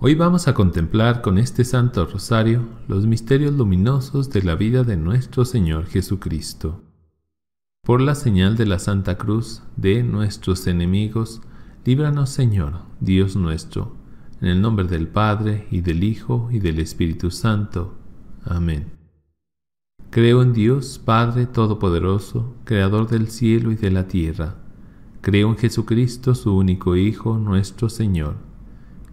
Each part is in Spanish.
Hoy vamos a contemplar con este Santo Rosario los misterios luminosos de la vida de nuestro Señor Jesucristo. Por la señal de la Santa Cruz de nuestros enemigos, líbranos Señor, Dios nuestro, en el nombre del Padre y del Hijo y del Espíritu Santo. Amén. Creo en Dios, Padre Todopoderoso, Creador del cielo y de la tierra. Creo en Jesucristo, su único Hijo, nuestro Señor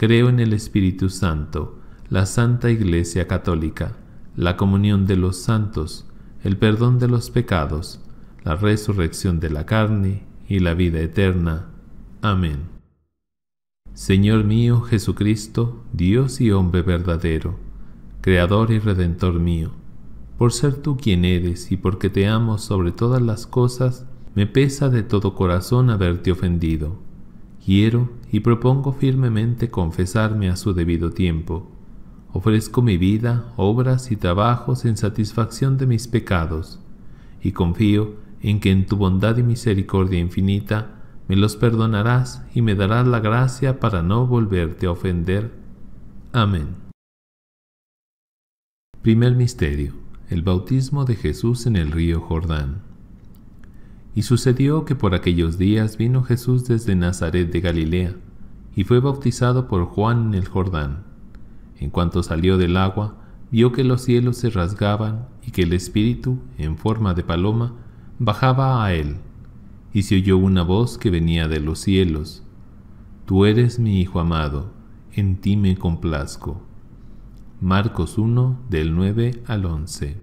Creo en el Espíritu Santo, la Santa Iglesia Católica, la comunión de los santos, el perdón de los pecados, la resurrección de la carne y la vida eterna. Amén. Señor mío Jesucristo, Dios y hombre verdadero, Creador y Redentor mío, por ser tú quien eres y porque te amo sobre todas las cosas, me pesa de todo corazón haberte ofendido. Quiero y propongo firmemente confesarme a su debido tiempo. Ofrezco mi vida, obras y trabajos en satisfacción de mis pecados, y confío en que en tu bondad y misericordia infinita me los perdonarás y me darás la gracia para no volverte a ofender. Amén. Primer Misterio. El bautismo de Jesús en el río Jordán. Y sucedió que por aquellos días vino Jesús desde Nazaret de Galilea, y fue bautizado por Juan en el Jordán. En cuanto salió del agua, vio que los cielos se rasgaban y que el Espíritu, en forma de paloma, bajaba a él, y se oyó una voz que venía de los cielos. Tú eres mi Hijo amado, en ti me complazco. Marcos 1 del 9 al 11.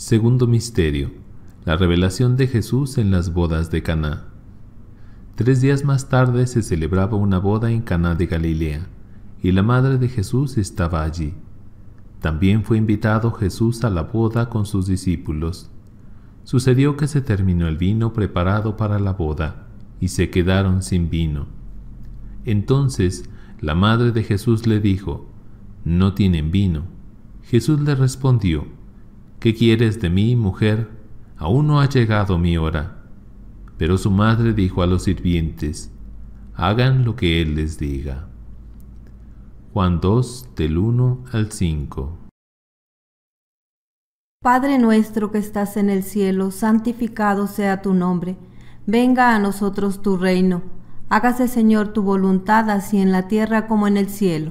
Segundo misterio. La revelación de Jesús en las bodas de Caná. Tres días más tarde se celebraba una boda en Caná de Galilea, y la madre de Jesús estaba allí. También fue invitado Jesús a la boda con sus discípulos. Sucedió que se terminó el vino preparado para la boda, y se quedaron sin vino. Entonces la madre de Jesús le dijo, No tienen vino. Jesús le respondió, ¿Qué quieres de mí, mujer? Aún no ha llegado mi hora. Pero su madre dijo a los sirvientes, hagan lo que él les diga. Juan 2 del 1 al 5 Padre nuestro que estás en el cielo, santificado sea tu nombre. Venga a nosotros tu reino. Hágase Señor tu voluntad así en la tierra como en el cielo.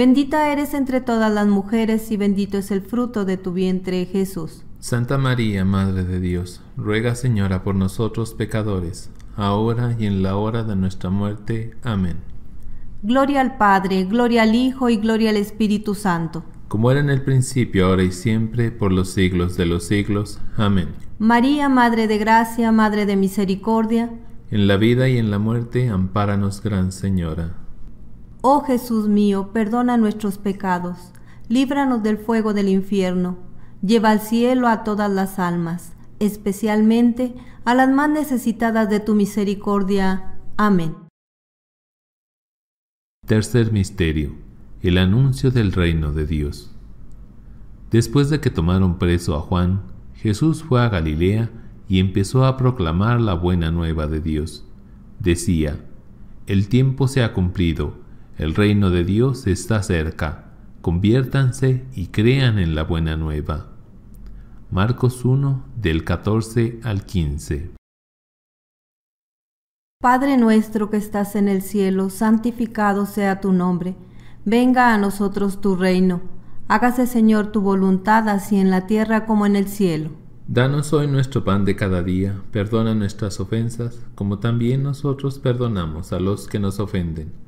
Bendita eres entre todas las mujeres y bendito es el fruto de tu vientre, Jesús. Santa María, Madre de Dios, ruega Señora por nosotros pecadores, ahora y en la hora de nuestra muerte. Amén. Gloria al Padre, gloria al Hijo y gloria al Espíritu Santo. Como era en el principio, ahora y siempre, por los siglos de los siglos. Amén. María, Madre de Gracia, Madre de Misericordia. En la vida y en la muerte, ampáranos, Gran Señora. Oh Jesús mío, perdona nuestros pecados, líbranos del fuego del infierno, lleva al cielo a todas las almas, especialmente a las más necesitadas de tu misericordia. Amén. Tercer Misterio. El anuncio del reino de Dios. Después de que tomaron preso a Juan, Jesús fue a Galilea y empezó a proclamar la buena nueva de Dios. Decía, El tiempo se ha cumplido el reino de Dios está cerca. Conviértanse y crean en la buena nueva. Marcos 1 del 14 al 15. Padre nuestro que estás en el cielo, santificado sea tu nombre. Venga a nosotros tu reino. Hágase Señor tu voluntad así en la tierra como en el cielo. Danos hoy nuestro pan de cada día. Perdona nuestras ofensas como también nosotros perdonamos a los que nos ofenden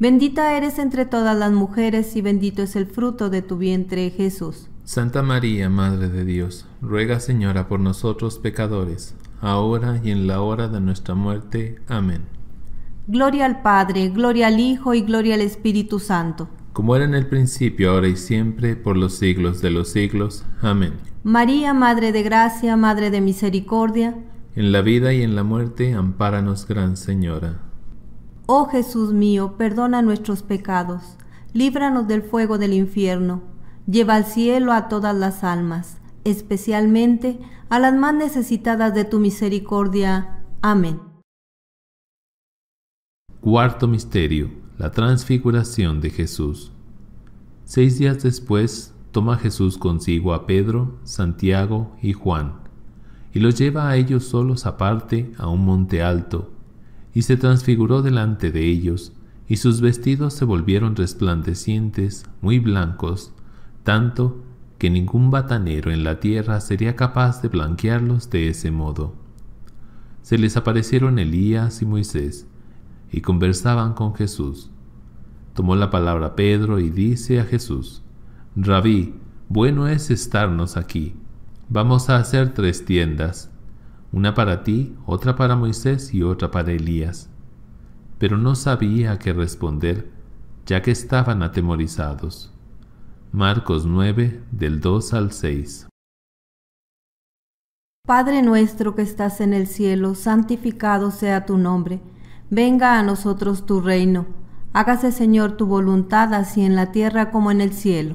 Bendita eres entre todas las mujeres y bendito es el fruto de tu vientre, Jesús. Santa María, Madre de Dios, ruega Señora por nosotros pecadores, ahora y en la hora de nuestra muerte. Amén. Gloria al Padre, gloria al Hijo y gloria al Espíritu Santo. Como era en el principio, ahora y siempre, por los siglos de los siglos. Amén. María, Madre de Gracia, Madre de Misericordia. En la vida y en la muerte, ampáranos, Gran Señora. Oh Jesús mío, perdona nuestros pecados, líbranos del fuego del infierno, lleva al cielo a todas las almas, especialmente a las más necesitadas de tu misericordia. Amén. Cuarto Misterio. La Transfiguración de Jesús. Seis días después, toma Jesús consigo a Pedro, Santiago y Juan, y los lleva a ellos solos aparte a un monte alto, y se transfiguró delante de ellos, y sus vestidos se volvieron resplandecientes, muy blancos, tanto que ningún batanero en la tierra sería capaz de blanquearlos de ese modo. Se les aparecieron Elías y Moisés, y conversaban con Jesús. Tomó la palabra Pedro y dice a Jesús, Rabí, bueno es estarnos aquí. Vamos a hacer tres tiendas, una para ti, otra para Moisés y otra para Elías. Pero no sabía qué responder, ya que estaban atemorizados. Marcos 9, del 2 al 6. Padre nuestro que estás en el cielo, santificado sea tu nombre. Venga a nosotros tu reino. Hágase, Señor, tu voluntad, así en la tierra como en el cielo.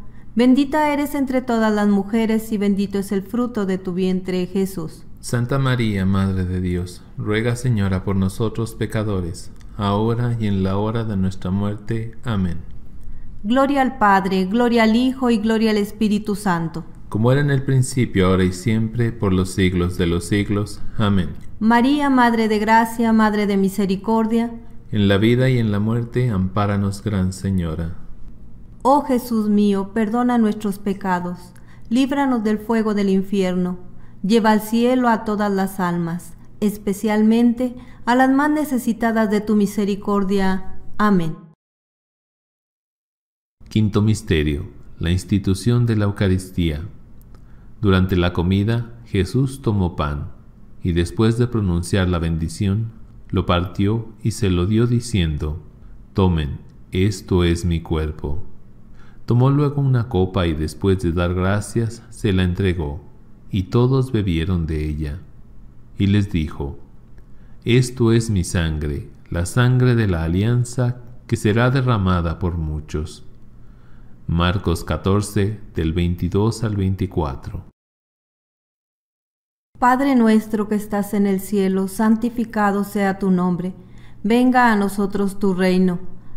Bendita eres entre todas las mujeres y bendito es el fruto de tu vientre, Jesús. Santa María, Madre de Dios, ruega Señora por nosotros pecadores, ahora y en la hora de nuestra muerte. Amén. Gloria al Padre, gloria al Hijo y gloria al Espíritu Santo. Como era en el principio, ahora y siempre, por los siglos de los siglos. Amén. María, Madre de Gracia, Madre de Misericordia. En la vida y en la muerte, ampáranos, Gran Señora. Oh Jesús mío, perdona nuestros pecados, líbranos del fuego del infierno, lleva al cielo a todas las almas, especialmente a las más necesitadas de tu misericordia. Amén. Quinto Misterio. La institución de la Eucaristía. Durante la comida, Jesús tomó pan, y después de pronunciar la bendición, lo partió y se lo dio diciendo, Tomen, esto es mi cuerpo. Tomó luego una copa y después de dar gracias, se la entregó, y todos bebieron de ella. Y les dijo, Esto es mi sangre, la sangre de la alianza que será derramada por muchos. Marcos 14, del 22 al 24. Padre nuestro que estás en el cielo, santificado sea tu nombre, venga a nosotros tu reino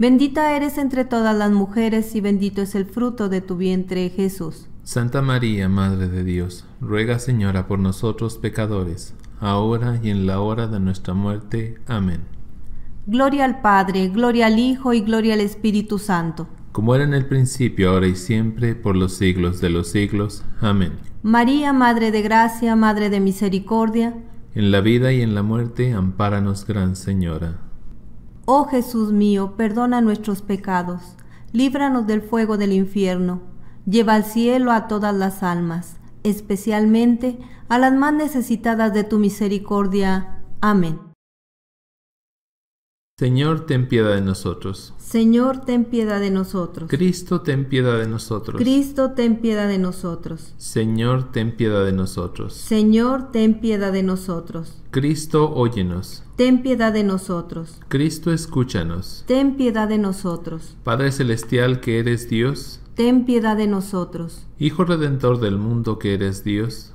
Bendita eres entre todas las mujeres y bendito es el fruto de tu vientre, Jesús. Santa María, Madre de Dios, ruega Señora por nosotros pecadores, ahora y en la hora de nuestra muerte. Amén. Gloria al Padre, gloria al Hijo y gloria al Espíritu Santo. Como era en el principio, ahora y siempre, por los siglos de los siglos. Amén. María, Madre de Gracia, Madre de Misericordia. En la vida y en la muerte, ampáranos, Gran Señora. Oh Jesús mío, perdona nuestros pecados, líbranos del fuego del infierno, lleva al cielo a todas las almas, especialmente a las más necesitadas de tu misericordia. Amén. Señor, ten piedad de nosotros. Señor, ten piedad de nosotros. Cristo, ten piedad de nosotros. Cristo, ten piedad de nosotros. Señor, ten piedad de nosotros. Señor, ten piedad de nosotros. Cristo, óyenos. Ten piedad de nosotros. Cristo, escúchanos. Ten piedad de nosotros. Padre Celestial que eres Dios. Ten piedad de nosotros. Hijo Redentor del mundo que eres Dios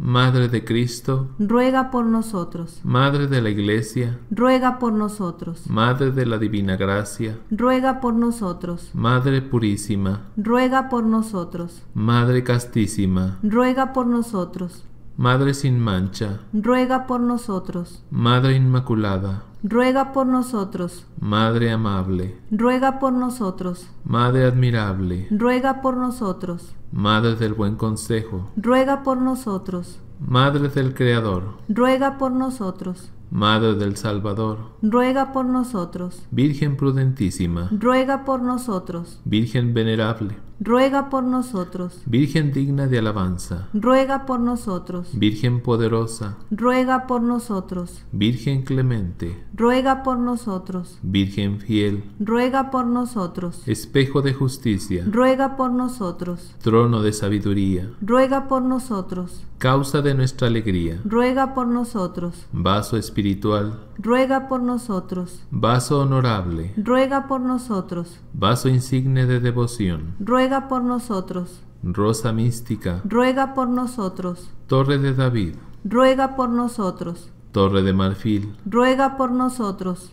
Madre de Cristo, ruega por nosotros. Madre de la Iglesia, ruega por nosotros. Madre de la Divina Gracia, ruega por nosotros. Madre Purísima, ruega por nosotros. Madre Castísima, ruega por nosotros. Madre sin mancha, ruega por nosotros. Madre Inmaculada, ruega por nosotros. Madre amable, ruega por nosotros. Madre admirable, ruega por nosotros. Madre del Buen Consejo, ruega por nosotros. Madre del Creador, ruega por nosotros. Madre del Salvador, ruega por nosotros. Virgen prudentísima, ruega por nosotros. Virgen venerable, ruega por nosotros. Virgen digna de alabanza, ruega por nosotros. Virgen poderosa, ruega por nosotros. Virgen clemente, ruega por nosotros. Virgen fiel, ruega por nosotros. Espejo de justicia, ruega por nosotros. Trono de sabiduría, ruega por nosotros. Causa de nuestra alegría, ruega por nosotros. Vaso espiritual, ruega por nosotros. Vaso honorable, ruega por nosotros. Vaso insigne de devoción, ruega por nosotros. Rosa mística, ruega por nosotros. Torre de David, ruega por nosotros. Torre de marfil, ruega por nosotros.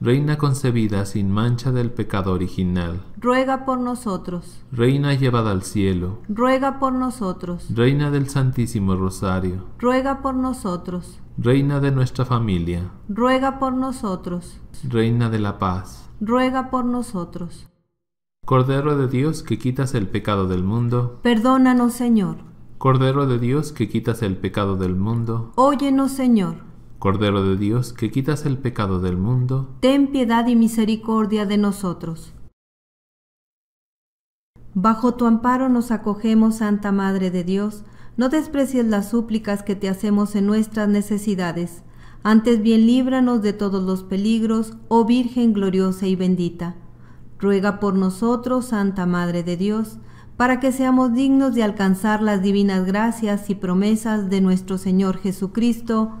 Reina concebida sin mancha del pecado original. Ruega por nosotros. Reina llevada al cielo. Ruega por nosotros. Reina del Santísimo Rosario. Ruega por nosotros. Reina de nuestra familia. Ruega por nosotros. Reina de la paz. Ruega por nosotros. Cordero de Dios que quitas el pecado del mundo. Perdónanos, Señor. Cordero de Dios que quitas el pecado del mundo. Óyenos, Señor. Cordero de Dios, que quitas el pecado del mundo, ten piedad y misericordia de nosotros. Bajo tu amparo nos acogemos, Santa Madre de Dios, no desprecies las súplicas que te hacemos en nuestras necesidades, antes bien líbranos de todos los peligros, oh Virgen gloriosa y bendita. Ruega por nosotros, Santa Madre de Dios, para que seamos dignos de alcanzar las divinas gracias y promesas de nuestro Señor Jesucristo,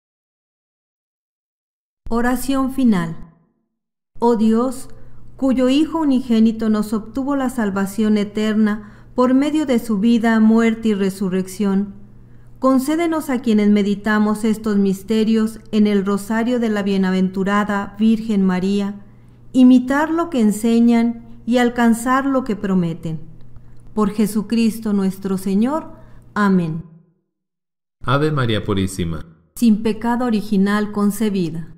Oración final. Oh Dios, cuyo Hijo unigénito nos obtuvo la salvación eterna por medio de su vida, muerte y resurrección, concédenos a quienes meditamos estos misterios en el rosario de la bienaventurada Virgen María, imitar lo que enseñan y alcanzar lo que prometen. Por Jesucristo nuestro Señor. Amén. Ave María Purísima. Sin pecado original concebida.